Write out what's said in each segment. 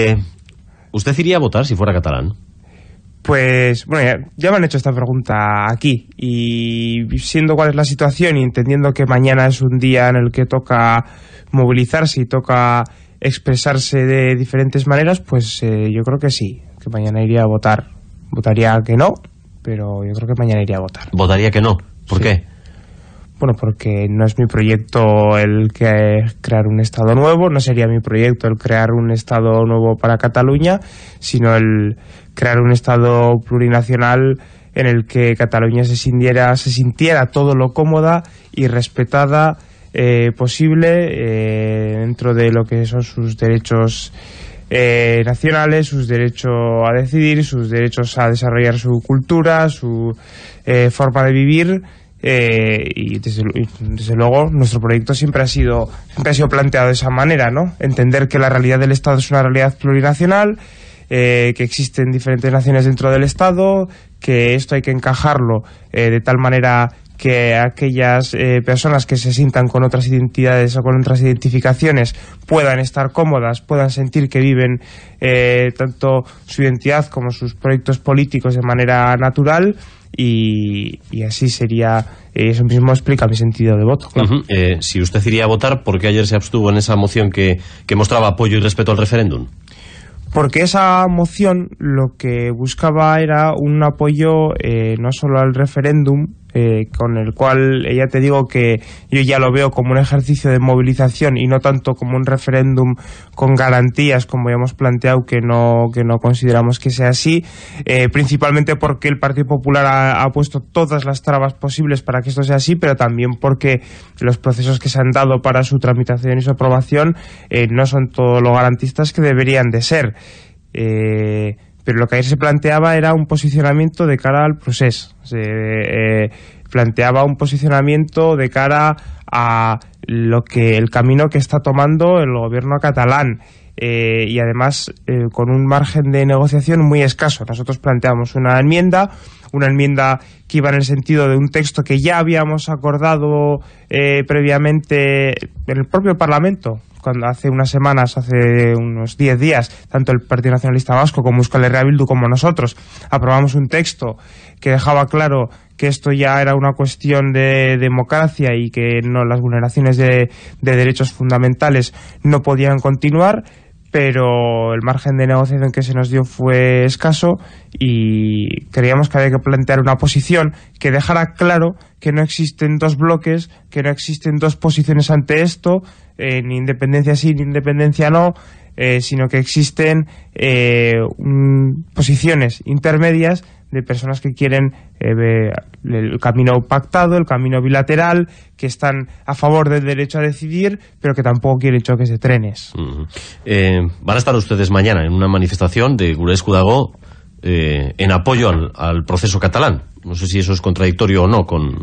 Eh, ¿Usted iría a votar si fuera catalán? Pues bueno, ya, me han hecho esta pregunta aquí y siendo cuál es la situación y entendiendo que mañana es un día en el que toca movilizarse y toca expresarse de diferentes maneras, pues eh, yo creo que sí, que mañana iría a votar. Votaría que no, pero yo creo que mañana iría a votar. ¿Votaría que no? ¿Por qué? bueno, porque no es mi proyecto el que crear un Estado nuevo, no sería mi proyecto el crear un Estado nuevo para Cataluña, sino el crear un Estado plurinacional en el que Cataluña se sintiera, se sintiera todo lo cómoda y respetada eh, posible eh, dentro de lo que son sus derechos eh, nacionales, sus derechos a decidir, sus derechos a desarrollar su cultura, su forma de vivir eh, y desde, luego nuestro proyecto siempre ha sido siempre ha sido planteado de esa manera, ¿no? Entender que la realidad del Estado es una realidad plurinacional, eh, que existen diferentes naciones dentro del Estado, que esto hay que encajarlo eh, de tal manera que aquellas eh, personas que se sientan con otras identidades o con otras identificaciones puedan estar cómodas, puedan sentir que viven eh, tanto su identidad como sus proyectos políticos de manera natural. Y, así sería, eh, eso mismo explica mi sentido de voto. si usted iría a votar, ¿por qué ayer se abstuvo en esa moción que, mostraba apoyo y respeto al referéndum? Porque esa moción lo que buscaba era un apoyo no solo al referéndum, eh, con el cual ya te digo que yo ya lo veo como un ejercicio de movilización y no tanto como un referéndum con garantías como ya hemos planteado que no, que no consideramos que sea así, eh, principalmente porque el Partido Popular ha, puesto todas las trabas posibles para que esto sea así, pero también porque los procesos que se han dado para su tramitación y su aprobación eh, no son todo lo garantistas que deberían de ser pero lo que ahí se planteaba era un posicionamiento de cara al proceso. Se eh, planteaba un posicionamiento de cara a lo que el camino que está tomando el gobierno catalán. Eh, y además eh, con un margen de negociación muy escaso. Nosotros planteamos una enmienda, una enmienda que iba en el sentido de un texto que ya habíamos acordado previamente en el propio Parlamento, cuando hace unas semanas, hace unos 10 días, tanto el Partido Nacionalista Vasco como Euskal Herria Bildu como nosotros aprobamos un texto que dejaba claro que esto ya era una cuestión de democracia y que no las vulneraciones de, de derechos fundamentales no podían continuar pero el margen de negociación que se nos dio fue escaso y creíamos que había que plantear una posición que dejara claro que no existen dos bloques, que no existen dos posiciones ante esto, en independencia sí, ni independencia no, eh, sino que existen eh, posiciones intermedias de personas que quieren eh, el camino pactado, el camino bilateral, que están a favor del derecho a decidir, pero que tampoco quieren choques de trenes. van a estar ustedes mañana en una manifestación de Gurescu eh, en apoyo al proceso catalán. No sé si eso es contradictorio o no con,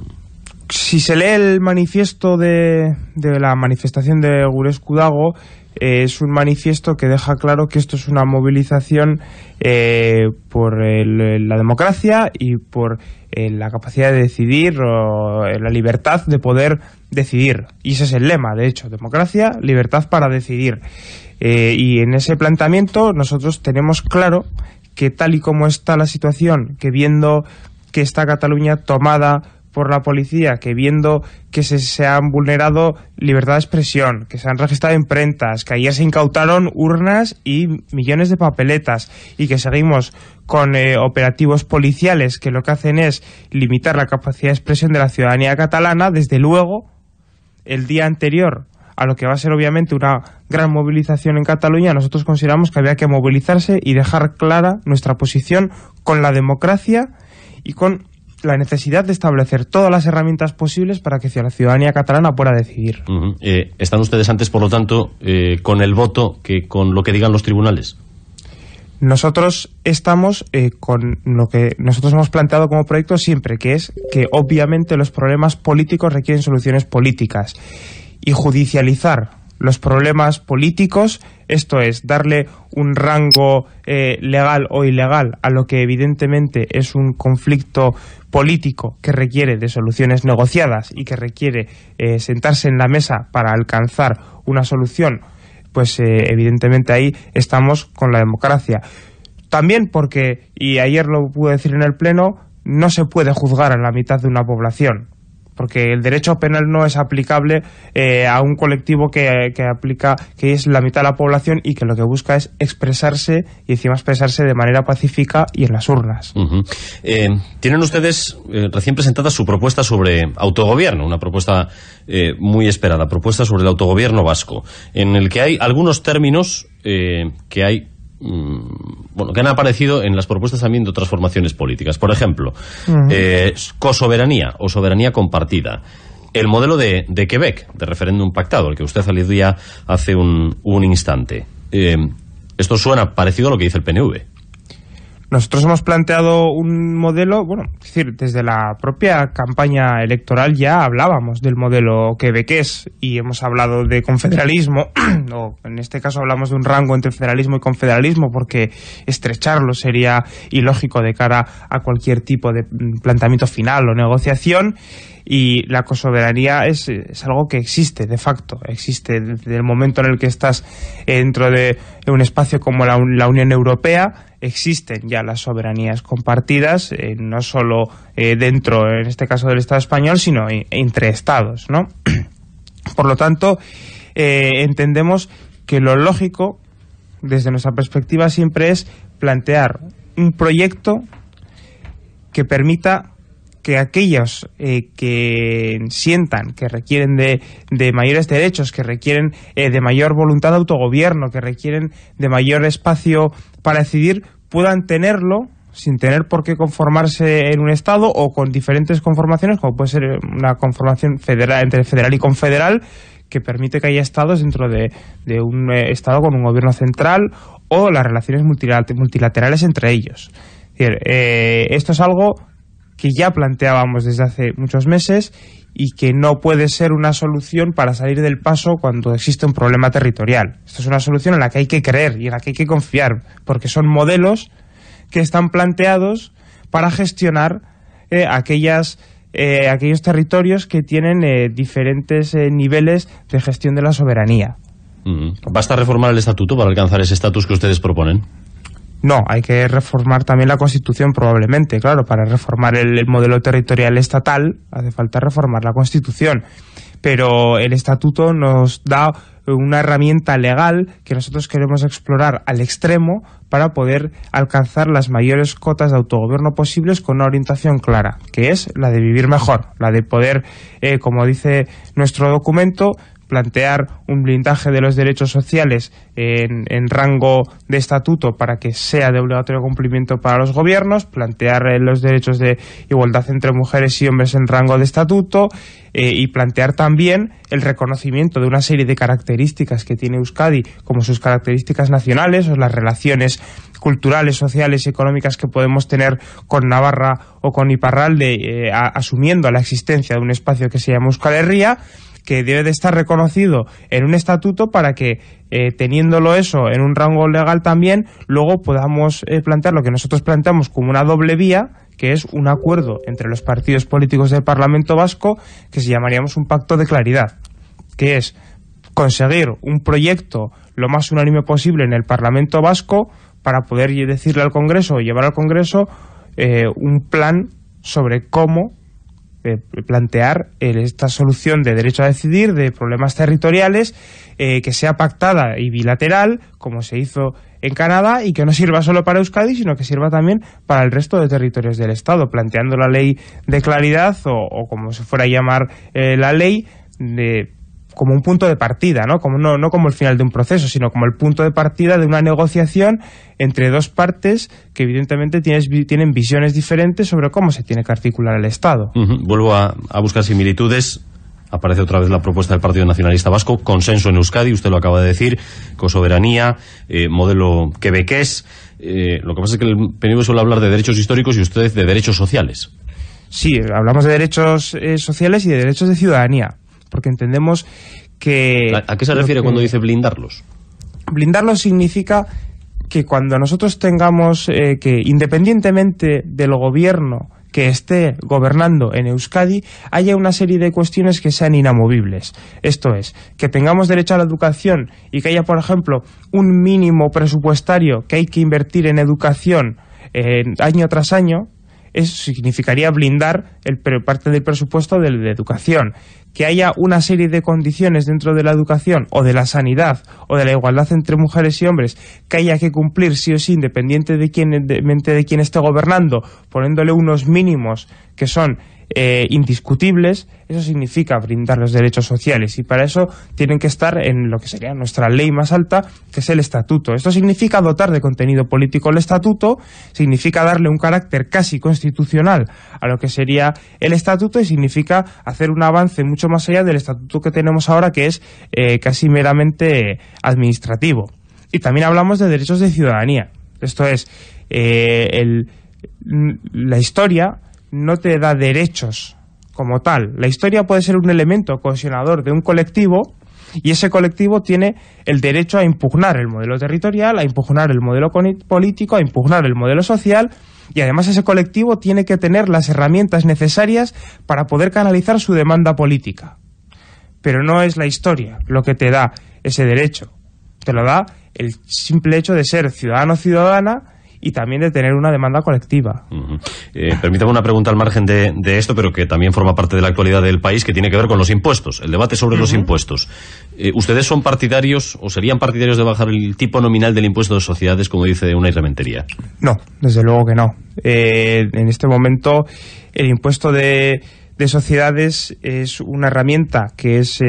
si se lee el manifiesto de, la manifestación de Gurescu Dago, eh, es un manifiesto que deja claro que esto es una movilización eh, por la democracia y por eh, la capacidad de decidir o la libertad de poder decidir. Y ese es el lema, de hecho, democracia, libertad para decidir. y en ese planteamiento nosotros tenemos claro que tal y como está la situación, que viendo que está Cataluña tomada por la policía que viendo que se, han vulnerado libertad de expresión, que se han registrado imprentas, que ayer se incautaron urnas y millones de papeletas y que seguimos con eh, operativos policiales que lo que hacen es limitar la capacidad de expresión de la ciudadanía catalana, desde luego el día anterior a lo que va a ser obviamente una gran movilización en Cataluña, nosotros consideramos que había que movilizarse y dejar clara nuestra posición con la democracia y con la necesidad de establecer todas las herramientas posibles para que la ciudadanía catalana pueda decidir. Eh, ¿Están ustedes antes, por lo tanto, eh, con el voto que con lo que digan los tribunales? Nosotros estamos eh, con lo que nosotros hemos planteado como proyecto siempre, que es que obviamente los problemas políticos requieren soluciones políticas y judicializar los problemas políticos, esto es, darle un rango eh, legal o ilegal a lo que evidentemente es un conflicto político que requiere de soluciones negociadas y que requiere eh, sentarse en la mesa para alcanzar una solución, pues eh, evidentemente ahí estamos con la democracia. También porque, y ayer lo pude decir en el Pleno, no se puede juzgar a la mitad de una población porque el derecho penal no es aplicable eh, a un colectivo que, aplica que es la mitad de la población y que lo que busca es expresarse y encima expresarse de manera pacífica y en las urnas. Eh, tienen ustedes eh, recién presentada su propuesta sobre autogobierno, una propuesta muy esperada, propuesta sobre el autogobierno vasco, en el que hay algunos términos que hay Mm, bueno, que han aparecido en las propuestas también de otras formaciones políticas. Por ejemplo, eh, cosoberanía o soberanía compartida. El modelo de, Quebec, de referéndum pactado, el que usted ya hace un, instante. Eh, esto suena parecido a lo que dice el PNV. Nosotros hemos planteado un modelo, bueno, es decir, desde la propia campaña electoral ya hablábamos del modelo quebequés y hemos hablado de confederalismo, o en este caso hablamos de un rango entre federalismo y confederalismo porque estrecharlo sería ilógico de cara a cualquier tipo de mm, planteamiento final o negociación y la cosoberanía es, es algo que existe de facto, existe desde el momento en el que estás dentro de un espacio como la, Unión Europea, existen ya las soberanías compartidas, eh, no solo eh, dentro, en este caso del Estado español, sino entre Estados, ¿no? Por lo tanto, eh, entendemos que lo lógico, desde nuestra perspectiva, siempre es plantear un proyecto que permita que aquellos eh, que sientan que requieren de, mayores derechos, que requieren eh, de mayor voluntad de autogobierno, que requieren de mayor espacio para decidir, puedan tenerlo sin tener por qué conformarse en un Estado o con diferentes conformaciones, como puede ser una conformación federal, entre federal y confederal, que permite que haya estados dentro de, un eh, Estado con un gobierno central o las relaciones multilaterales entre ellos. esto es algo que ya planteábamos desde hace muchos meses y que no puede ser una solución para salir del paso cuando existe un problema territorial. Esto es una solución en la que hay que creer y en la que hay que confiar, porque son modelos que están planteados para gestionar eh, aquellas, eh, aquellos territorios que tienen eh, diferentes niveles de gestión de la soberanía. ¿Basta reformar el estatuto para alcanzar ese estatus que ustedes proponen? No, hay que reformar también la Constitución probablemente, claro, para reformar el, modelo territorial estatal hace falta reformar la Constitución, pero el estatuto nos da una herramienta legal que nosotros queremos explorar al extremo para poder alcanzar las mayores cotas de autogobierno posibles con una orientación clara, que es la de vivir mejor, la de poder, eh, como dice nuestro documento, plantear un blindaje de los derechos sociales en, rango de estatuto para que sea de obligatorio cumplimiento para los gobiernos, plantear eh, los derechos de igualdad entre mujeres y hombres en rango de estatuto eh, y plantear también el reconocimiento de una serie de características que tiene Euskadi como sus características nacionales o las relaciones culturales, sociales y económicas que podemos tener con Navarra o con Iparralde eh, asumiendo la existencia de un espacio que se llama Euskal que debe de estar reconocido en un estatuto para que eh, teniéndolo eso en un rango legal también, luego podamos eh, plantear lo que nosotros planteamos como una doble vía, que es un acuerdo entre los partidos políticos del Parlamento Vasco, que se llamaríamos un pacto de claridad, que es conseguir un proyecto lo más unánime posible en el Parlamento Vasco para poder decirle al Congreso o llevar al Congreso eh, un plan sobre cómo eh, plantear eh, esta solución de derecho a decidir de problemas territoriales eh, que sea pactada y bilateral, como se hizo en Canadá y que no sirva solo para Euskadi, sino que sirva también para el resto de territorios del Estado, planteando la ley de claridad o, como se fuera a llamar la ley de como un punto de partida, ¿no? Como, no, no como el final de un proceso, sino como el punto de partida de una negociación entre dos partes que evidentemente tienen visiones diferentes sobre cómo se tiene que articular el Estado. Vuelvo a, buscar similitudes aparece otra vez la propuesta del Partido Nacionalista Vasco, consenso en Euskadi, usted lo acaba de decir, con soberanía, eh, modelo quebequés. Eh, lo que pasa es que el PNV suele hablar de derechos históricos y usted de derechos sociales. Sí, hablamos de derechos eh, sociales y de derechos de ciudadanía porque entendemos que... ¿A, qué se refiere cuando dice blindarlos? Blindarlos significa que cuando nosotros tengamos eh, que, independientemente del gobierno que esté gobernando en Euskadi, haya una serie de cuestiones que sean inamovibles. Esto es, que tengamos derecho a la educación y que haya, por ejemplo, un mínimo presupuestario que hay que invertir en educación eh, año tras año, eso significaría blindar el, parte del presupuesto de, la educación. Que haya una serie de condiciones dentro de la educación o de la sanidad o de la igualdad entre mujeres y hombres que haya que cumplir sí o sí, independiente de quién, de quién esté gobernando, poniéndole unos mínimos que son eh, indiscutibles, eso significa brindar los derechos sociales y para eso tienen que estar en lo que sería nuestra ley más alta, que es el estatuto. Esto significa dotar de contenido político el estatuto, significa darle un carácter casi constitucional a lo que sería el estatuto y significa hacer un avance mucho más allá del estatuto que tenemos ahora, que es eh, casi meramente administrativo. Y también hablamos de derechos de ciudadanía. Esto es, eh, la historia no te da derechos como tal. La historia puede ser un elemento cohesionador de un colectivo y ese colectivo tiene el derecho a impugnar el modelo territorial, a impugnar el modelo político, a impugnar el modelo social y además ese colectivo tiene que tener las herramientas necesarias para poder canalizar su demanda política. Pero no es la historia lo que te da ese derecho, te lo da el simple hecho de ser ciudadano o ciudadana y también de tener una demanda colectiva. Eh, permítame una pregunta al margen de, esto, pero que también forma parte de la actualidad del país, que tiene que ver con los impuestos, el debate sobre los impuestos. Eh, ¿Ustedes son partidarios o serían partidarios de bajar el tipo nominal del impuesto de sociedades, como dice una irrementería? No, desde luego que no. Eh, en este momento, el impuesto de, de, sociedades es una herramienta que es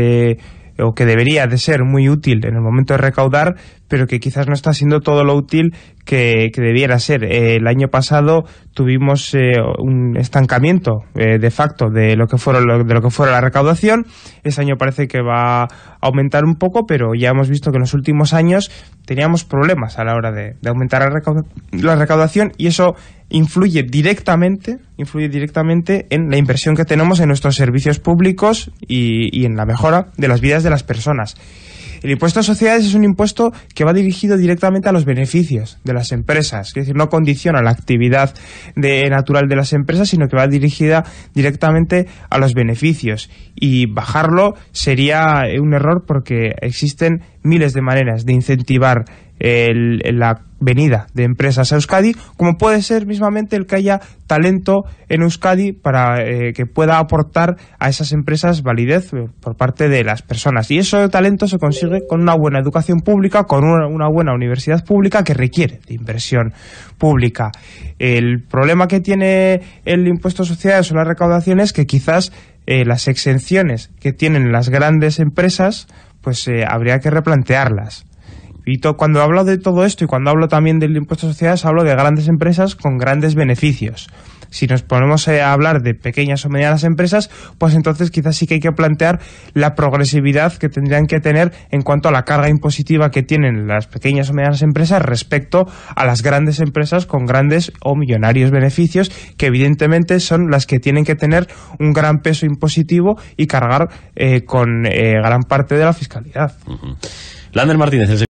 o que debería de ser muy útil en el momento de recaudar, pero que quizás no está siendo todo lo útil que, debiera ser. Eh, el año pasado tuvimos eh, un estancamiento eh, de facto de lo que fueron de lo que fuera la recaudación. Este año parece que va a aumentar un poco, pero ya hemos visto que en los últimos años teníamos problemas a la hora de, aumentar la, la recaudación y eso influye directamente, influye directamente en la inversión que tenemos en nuestros servicios públicos y, y en la mejora de las vidas de las personas. El impuesto a sociedades es un impuesto que va dirigido directamente a los beneficios de las empresas, es decir, no condiciona la actividad de, natural de las empresas, sino que va dirigida directamente a los beneficios. Y bajarlo sería eh, un error porque existen miles de maneras de incentivar el, la venida de empresas a Euskadi, como puede ser mismamente el que haya talento en Euskadi para eh, que pueda aportar a esas empresas validez eh, por parte de las personas. Y eso talento se consigue con una buena educación pública, con una, buena universidad pública que requiere de inversión pública. El problema que tiene el impuesto a sociedades o las recaudaciones es que quizás eh, las exenciones que tienen las grandes empresas pues habría que replantearlas y cuando hablo de todo esto y cuando hablo también del impuesto a sociedades, hablo de grandes empresas con grandes beneficios. Si nos ponemos eh, a hablar de pequeñas o medianas empresas, pues entonces quizás sí que hay que plantear la progresividad que tendrían que tener en cuanto a la carga impositiva que tienen las pequeñas o medianas empresas respecto a las grandes empresas con grandes o millonarios beneficios, que evidentemente son las que tienen que tener un gran peso impositivo y cargar eh, con eh, gran parte de la fiscalidad. Lander Martínez,